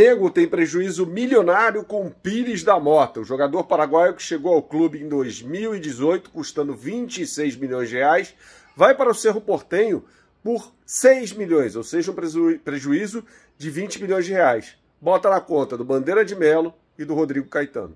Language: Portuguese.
Diego tem prejuízo milionário com Pires da Mota. O jogador paraguaio que chegou ao clube em 2018, custando 26 milhões de reais, vai para o Cerro Portenho por 6 milhões, ou seja, um prejuízo de 20 milhões de reais. Bota na conta do Bandeira de Melo e do Rodrigo Caetano.